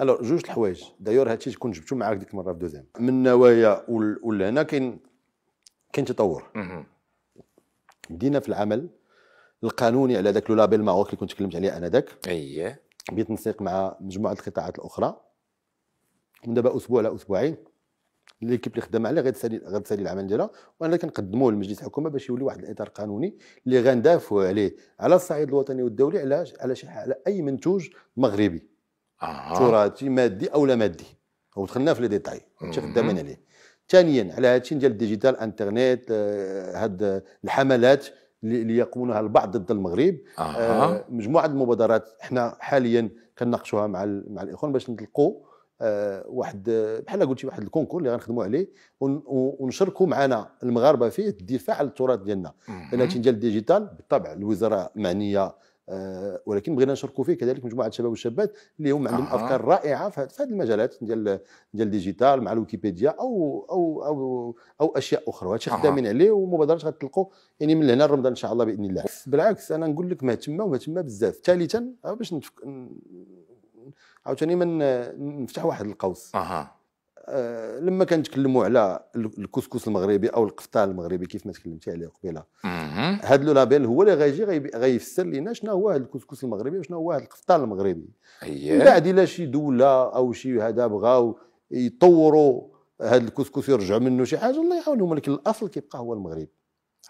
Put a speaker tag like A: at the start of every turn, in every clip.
A: الوغ جوج الحوايج دايور هادشي كنت جبتو معاك ديك المره في دوزيام من النوايا ولهنا كاين كاين تطور بدينا في العمل القانوني على ذاك لابيل ماروك اللي كنت تكلمت عليه انذاك اييه بديت نسيق مع مجموعه القطاعات الاخرى من دابا اسبوع على اسبوعين ليكيب اللي خدام عليه غتسالي غتسالي العمل ديالها وانا كنقدموه لمجلس الحكومه باش يولي واحد الاطار قانوني اللي غندافعوا عليه على الصعيد الوطني والدولي على على شي على اي منتوج مغربي آه. تراثي مادي او لا مادي ودخلنا في لي ديتاي ماشي خدامين عليه ثانيا على هادشي ديال الديجيتال انترنت آه، هاد الحملات اللي يقومونها البعض ضد المغرب آه. آه مجموعه المبادرات احنا حاليا كنناقشوها مع مع الاخوان باش نطلقوا آه واحد بحال قلتي واحد الكونكور اللي غنخدموا عليه ونشركوا معنا المغاربه فيه الدفاع على التراث ديالنا لان ديال الديجيتال بالطبع الوزاره معنيه آه، ولكن بغينا نشاركوا فيه كذلك مجموعه شباب والشابات اللي هم عندهم آه. افكار رائعه في هذه المجالات ديال ديال ديجيتال مع الويكيبيديا او او او او اشياء اخرى وهذا الشيء خدامين آه. عليه ومبادرات غتلقوا يعني من هنا لرمضان ان شاء الله باذن الله بالعكس انا نقول لك ما تما وما تما بزاف ثالثا آه، باش نتفك... عاوتاني من نفتح واحد القوس آه. آه، لما كنتكلموا على الكسكس المغربي او القفطان المغربي كيف ما تكلمتي عليه قبيله هذا لو لابيل هو اللي غيجي غيفسر لنا شنو هو هذا الكسكس المغربي وشنو هو هذا القفطان المغربي من بعد الا شي دوله او شي هذا بغاو يطوروا هذا الكسكس يرجعوا منه شي حاجه الله يعاونهم ولكن الاصل كيبقى هو المغرب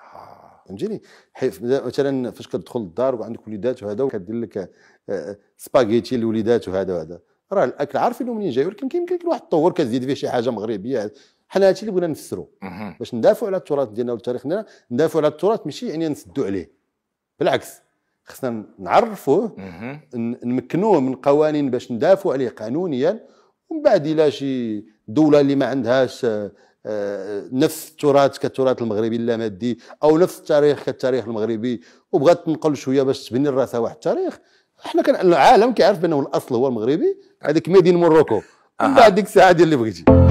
A: آه. فهمتيني حيث مثلا فاش كتدخل الدار وعندك وليدات وهذا وكدير لك آه، سباغيتي للوليدات وهذا وهذا راه الاكل عارفين منين جاي ولكن كيمكن كل واحد تطور كتزيد فيه شي حاجه مغربيه حنا هادشي اللي بغينا نفسرو باش ندافعوا على التراث ديالنا والتاريخ ديالنا ندافعوا على التراث ماشي يعني نسدوا عليه بالعكس خصنا نعرفوه نمكنوه من قوانين باش ندافعوا عليه قانونيا ومن بعد الى شي دوله اللي ما عندهاش آه، آه، نفس التراث كالتراث المغربي اللامادي او نفس التاريخ كالتاريخ المغربي وبغات تنقل شويه باش تبني راسها واحد التاريخ حنا كان العالم كيعرف بانه الاصل هو المغربي هذيك ميدين موروكو من بعد ديك الساعه ديال اللي بغيتي